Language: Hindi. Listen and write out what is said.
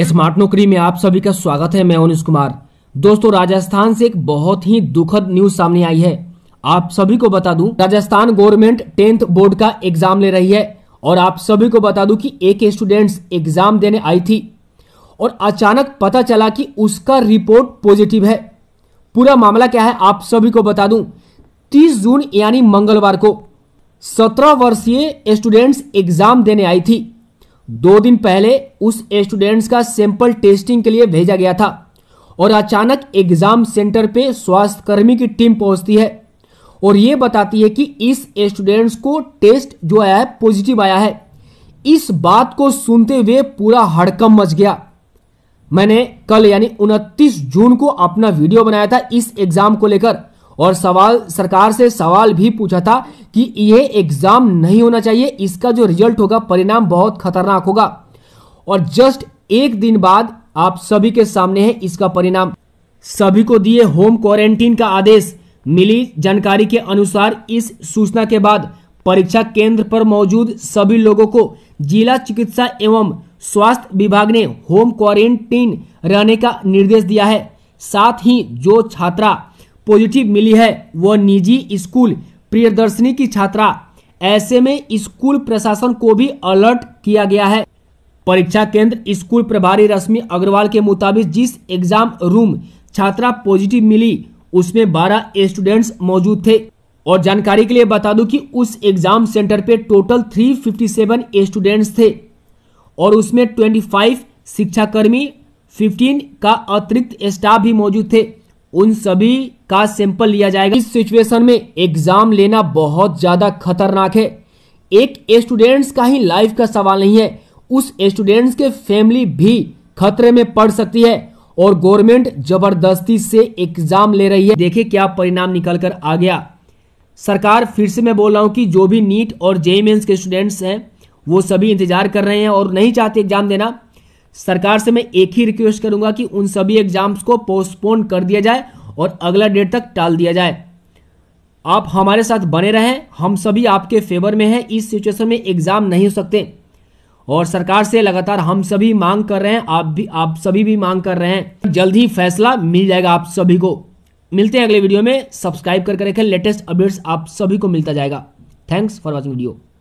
स्मार्ट नौकरी में आप सभी का स्वागत है मैं अनुष कुमार दोस्तों राजस्थान से एक बहुत ही दुखद न्यूज सामने आई है आप सभी को बता दूं राजस्थान गवर्नमेंट टेंथ बोर्ड का एग्जाम ले रही है और आप सभी को बता दूं कि एक स्टूडेंट्स एग्जाम देने आई थी और अचानक पता चला कि उसका रिपोर्ट पॉजिटिव है पूरा मामला क्या है आप सभी को बता दूं तीस जून यानी मंगलवार को सत्रह वर्षीय स्टूडेंट्स एग्जाम देने आई थी दो दिन पहले उस स्टूडेंट्स का सैंपल टेस्टिंग के लिए भेजा गया था और अचानक एग्जाम सेंटर पे कर्मी की टीम पहुंचती है और ये बताती है कि इस स्टूडेंट्स को टेस्ट जो आया है पॉजिटिव आया है इस बात को सुनते हुए पूरा हड़कम मच गया मैंने कल यानी 29 जून को अपना वीडियो बनाया था इस एग्जाम को लेकर और सवाल सरकार से सवाल भी पूछा था कि यह एग्जाम नहीं होना चाहिए इसका जो रिजल्ट होगा परिणाम बहुत खतरनाक होगा और जस्ट एक दिन बाद आप सभी के सामने है इसका परिणाम सभी को दिए होम क्वारंटीन का आदेश मिली जानकारी के अनुसार इस सूचना के बाद परीक्षा केंद्र पर मौजूद सभी लोगों को जिला चिकित्सा एवं स्वास्थ्य विभाग ने होम क्वारंटीन रहने का निर्देश दिया है साथ ही जो छात्रा पॉजिटिव मिली है वह निजी स्कूल प्रियदर्शनी की छात्रा ऐसे में स्कूल प्रशासन को भी अलर्ट किया गया है परीक्षा केंद्र स्कूल प्रभारी रश्मि अग्रवाल के मुताबिक जिस एग्जाम रूम छात्रा पॉजिटिव मिली उसमें 12 स्टूडेंट्स मौजूद थे और जानकारी के लिए बता दूं कि उस एग्जाम सेंटर पे टोटल 357 स्टूडेंट्स थे और उसमें 25 शिक्षाकर्मी 15 का अतिरिक्त स्टाफ भी मौजूद थे उन सभी का सैंपल लिया जाएगा इस सिचुएशन में एग्जाम लेना बहुत ज्यादा खतरनाक है एक स्टूडेंट्स का ही लाइफ का सवाल नहीं है उस स्टूडेंट्स के फैमिली भी खतरे में पड़ सकती है और गवर्नमेंट जबरदस्ती से एग्जाम ले रही है देखिए क्या परिणाम निकल कर आ गया सरकार फिर से मैं बोल रहा हूँ कि जो भी नीट और जेई मेन्स के स्टूडेंट्स हैं वो सभी इंतजार कर रहे हैं और नहीं चाहते एग्जाम देना सरकार से मैं एक ही रिक्वेस्ट करूंगा कि उन सभी एग्जाम्स को पोस्टपोन कर दिया जाए और अगला डेट तक टाल दिया जाए आप हमारे साथ बने रहें हम सभी आपके फेवर में हैं इस सिचुएशन में एग्ज़ाम नहीं हो सकते और सरकार से लगातार हम सभी मांग कर रहे हैं आप भी आप सभी भी मांग कर रहे हैं जल्द ही फैसला मिल जाएगा आप सभी को मिलते हैं अगले वीडियो में सब्सक्राइब करके रखें लेटेस्ट अपडेट्स आप सभी को मिलता जाएगा थैंक्स फॉर वॉचिंग वीडियो